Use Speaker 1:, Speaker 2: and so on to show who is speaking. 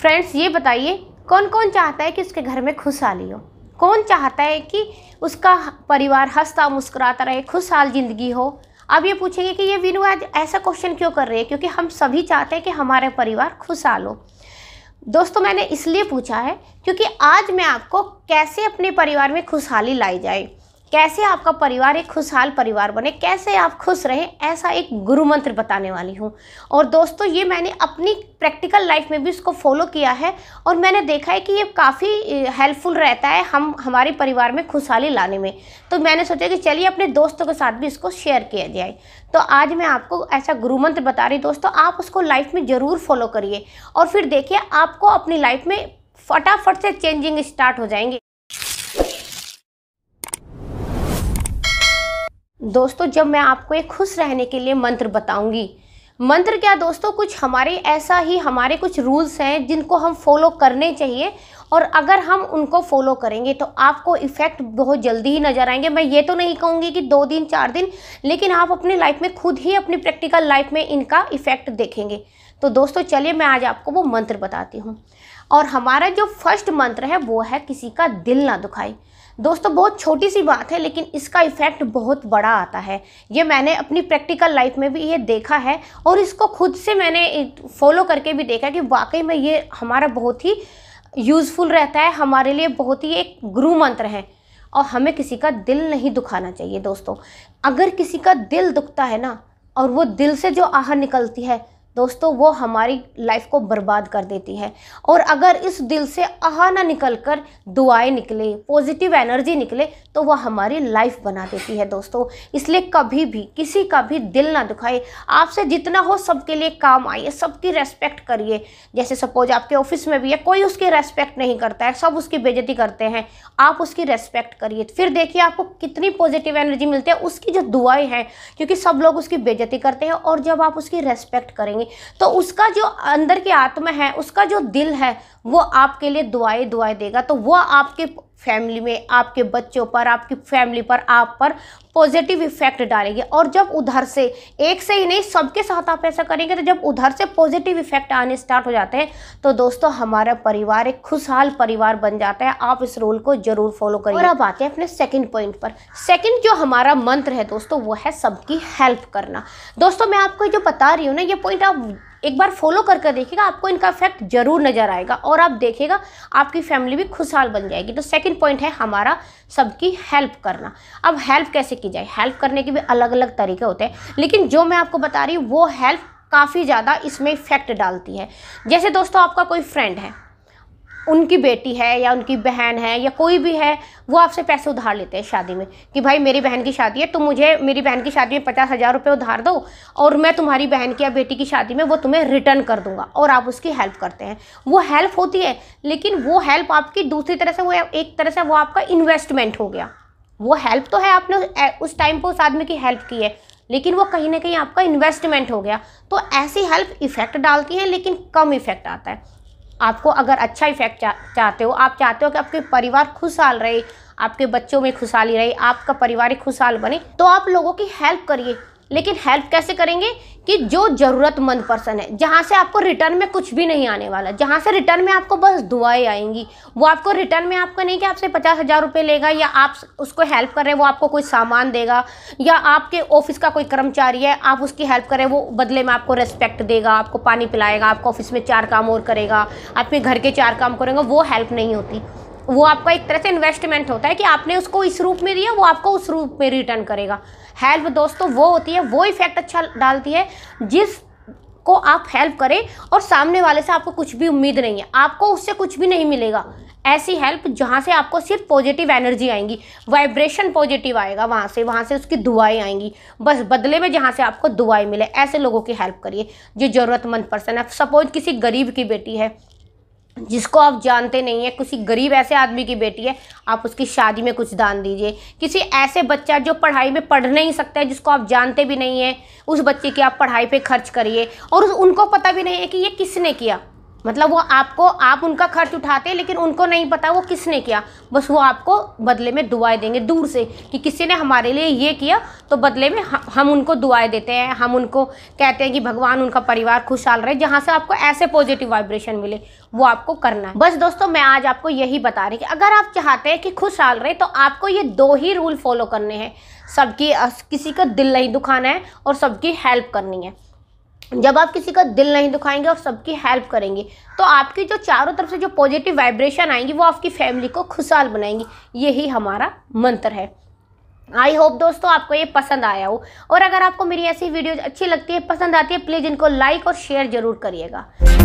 Speaker 1: friends ये बताइए कौन कौन चाहता है कि उसके घर में खुशहाली हो कौन चाहता है कि उसका परिवार हंसता मुस्कुराता रहे खुशहाल ज़िंदगी हो अब ये पूछेंगे कि ये वीनू आज ऐसा क्वेश्चन क्यों कर रहे हैं क्योंकि हम सभी चाहते हैं कि हमारे परिवार खुशहाल हो दोस्तों मैंने इसलिए पूछा है क्योंकि आज मैं आपको कैसे अपने परिवार में खुशहाली लाई जाए कैसे आपका परिवार एक खुशहाल परिवार बने कैसे आप खुश रहें ऐसा एक गुरु मंत्र बताने वाली हूँ और दोस्तों ये मैंने अपनी प्रैक्टिकल लाइफ में भी इसको फॉलो किया है और मैंने देखा है कि ये काफ़ी हेल्पफुल रहता है हम हमारे परिवार में खुशहाली लाने में तो मैंने सोचा कि चलिए अपने दोस्तों के साथ भी इसको शेयर किया जाए तो आज मैं आपको ऐसा गुरु मंत्र बता रही दोस्तों आप उसको लाइफ में ज़रूर फॉलो करिए और फिर देखिए आपको अपनी लाइफ में फटाफट से चेंजिंग स्टार्ट हो जाएंगे दोस्तों जब मैं आपको एक खुश रहने के लिए मंत्र बताऊंगी मंत्र क्या दोस्तों कुछ हमारे ऐसा ही हमारे कुछ रूल्स हैं जिनको हम फॉलो करने चाहिए और अगर हम उनको फॉलो करेंगे तो आपको इफ़ेक्ट बहुत जल्दी ही नज़र आएंगे मैं ये तो नहीं कहूँगी कि दो दिन चार दिन लेकिन आप अपनी लाइफ में खुद ही अपनी प्रैक्टिकल लाइफ में इनका इफ़ेक्ट देखेंगे तो दोस्तों चलिए मैं आज आपको वो मंत्र बताती हूँ और हमारा जो फर्स्ट मंत्र है वो है किसी का दिल ना दुखाए दोस्तों बहुत छोटी सी बात है लेकिन इसका इफ़ेक्ट बहुत बड़ा आता है ये मैंने अपनी प्रैक्टिकल लाइफ में भी ये देखा है और इसको खुद से मैंने फॉलो करके भी देखा कि वाकई में ये हमारा बहुत ही यूज़फुल रहता है हमारे लिए बहुत ही एक गुरु मंत्र है और हमें किसी का दिल नहीं दुखाना चाहिए दोस्तों अगर किसी का दिल दुखता है ना और वो दिल से जो आहर निकलती है दोस्तों वो हमारी लाइफ को बर्बाद कर देती है और अगर इस दिल से आहा ना निकल कर दुआएँ निकले पॉजिटिव एनर्जी निकले तो वह हमारी लाइफ बना देती है दोस्तों इसलिए कभी भी किसी का भी दिल ना दुखाए आपसे जितना हो सबके लिए काम आइए सबकी रेस्पेक्ट करिए जैसे सपोज आपके ऑफिस में भी है कोई उसकी रेस्पेक्ट नहीं करता है सब उसकी बेजती करते हैं आप उसकी रेस्पेक्ट करिए फिर देखिए आपको कितनी पॉजिटिव एनर्जी मिलती है उसकी जो दुआएँ हैं क्योंकि सब लोग उसकी बेजती करते हैं और जब आप उसकी रेस्पेक्ट करेंगे होंगी तो उसका जो अंदर की आत्मा है उसका जो दिल है वो आपके लिए दुआएं दुआएं देगा तो वो आपके फैमिली में आपके बच्चों पर आपकी फैमिली पर आप पर पॉजिटिव इफेक्ट डालेंगे और जब उधर से एक से ही नहीं सबके साथ आप ऐसा करेंगे तो जब उधर से पॉजिटिव इफेक्ट आने स्टार्ट हो जाते हैं तो दोस्तों हमारा परिवार एक खुशहाल परिवार बन जाता है आप इस रोल को जरूर फॉलो करिए और अब आते हैं अपने सेकंड पॉइंट पर सेकंड जो हमारा मंत्र है दोस्तों वो है सबकी हेल्प करना दोस्तों मैं आपको जो बता रही हूँ ना ये पॉइंट आप एक बार फॉलो कर कर देखिएगा आपको इनका इफेक्ट जरूर नज़र आएगा और आप देखेगा आपकी फैमिली भी खुशहाल बन जाएगी तो सेकंड पॉइंट है हमारा सबकी हेल्प करना अब हेल्प कैसे की जाए हेल्प करने के भी अलग अलग तरीके होते हैं लेकिन जो मैं आपको बता रही हूँ वो हेल्प काफ़ी ज़्यादा इसमें इफेक्ट डालती है जैसे दोस्तों आपका कोई फ्रेंड है उनकी बेटी है या उनकी बहन है या कोई भी है वो आपसे पैसे उधार लेते हैं शादी में कि भाई मेरी बहन की शादी है तो मुझे मेरी बहन की शादी में पचास हज़ार रुपये उधार दो और मैं तुम्हारी बहन की या बेटी की शादी में वो तुम्हें रिटर्न कर दूंगा और आप उसकी हेल्प करते हैं वो हेल्प होती है लेकिन वो हेल्प आपकी दूसरी तरह से वो एक तरह से वो आपका इन्वेस्टमेंट हो गया वो हेल्प तो है आपने उस टाइम पर उस आदमी की हेल्प की है लेकिन वो कहीं ना कहीं आपका इन्वेस्टमेंट हो गया तो ऐसी हेल्प इफ़ेक्ट डालती हैं लेकिन कम इफ़ेक्ट आता है आपको अगर अच्छा इफेक्ट चा, चाहते हो आप चाहते हो कि आपके परिवार खुशहाल रहे आपके बच्चों में खुशहाली रहे आपका ही खुशहाल बने तो आप लोगों की हेल्प करिए लेकिन हेल्प कैसे करेंगे कि जो ज़रूरतमंद पर्सन है जहाँ से आपको रिटर्न में कुछ भी नहीं आने वाला जहाँ से रिटर्न में आपको बस दुआएं आएंगी वो आपको रिटर्न में आपको नहीं कि आपसे पचास हज़ार रुपये लेगा या आप उसको हेल्प कर रहे हैं वो आपको कोई सामान देगा या आपके ऑफिस का कोई कर्मचारी है आप उसकी हेल्प करें वो बदले में आपको रेस्पेक्ट देगा आपको पानी पिलाएगा आपको ऑफिस में चार काम और करेगा आपके घर के चार काम करेंगे वो हेल्प नहीं होती वो आपका एक तरह से इन्वेस्टमेंट होता है कि आपने उसको इस रूप में दिया वो आपको उस रूप में रिटर्न करेगा हेल्प दोस्तों वो होती है वो इफेक्ट अच्छा डालती है जिस को आप हेल्प करें और सामने वाले से आपको कुछ भी उम्मीद नहीं है आपको उससे कुछ भी नहीं मिलेगा ऐसी हेल्प जहाँ से आपको सिर्फ पॉजिटिव एनर्जी आएंगी वाइब्रेशन पॉजिटिव आएगा वहाँ से वहाँ से उसकी दुआएं आएंगी बस बदले में जहाँ से आपको दुआएं मिले ऐसे लोगों की हेल्प करिए जो ज़रूरतमंद पर्सन है सपोज किसी गरीब की बेटी है जिसको आप जानते नहीं है किसी गरीब ऐसे आदमी की बेटी है आप उसकी शादी में कुछ दान दीजिए किसी ऐसे बच्चा जो पढ़ाई में पढ़ नहीं सकता है जिसको आप जानते भी नहीं है उस बच्चे की आप पढ़ाई पे खर्च करिए और उनको पता भी नहीं है कि ये किसने किया मतलब वो आपको आप उनका खर्च उठाते हैं लेकिन उनको नहीं पता वो किसने किया बस वो आपको बदले में दुआएं देंगे दूर से कि किसी ने हमारे लिए ये किया तो बदले में हम उनको दुआएं देते हैं हम उनको कहते हैं कि भगवान उनका परिवार खुशहाल रहे जहाँ से आपको ऐसे पॉजिटिव वाइब्रेशन मिले वो आपको करना है बस दोस्तों मैं आज आपको यही बता रही कि अगर आप चाहते हैं कि खुशहाल रहे तो आपको ये दो ही रूल फॉलो करने हैं सबकी किसी का दिल नहीं दुखाना है और सबकी हेल्प करनी है जब आप किसी का दिल नहीं दुखाएंगे और सबकी हेल्प करेंगे तो आपकी जो चारों तरफ से जो पॉजिटिव वाइब्रेशन आएंगी वो आपकी फैमिली को खुशहाल बनाएंगी यही हमारा मंत्र है आई होप दोस्तों आपको ये पसंद आया हो और अगर आपको मेरी ऐसी वीडियोज अच्छी लगती है पसंद आती है प्लीज़ इनको लाइक और शेयर ज़रूर करिएगा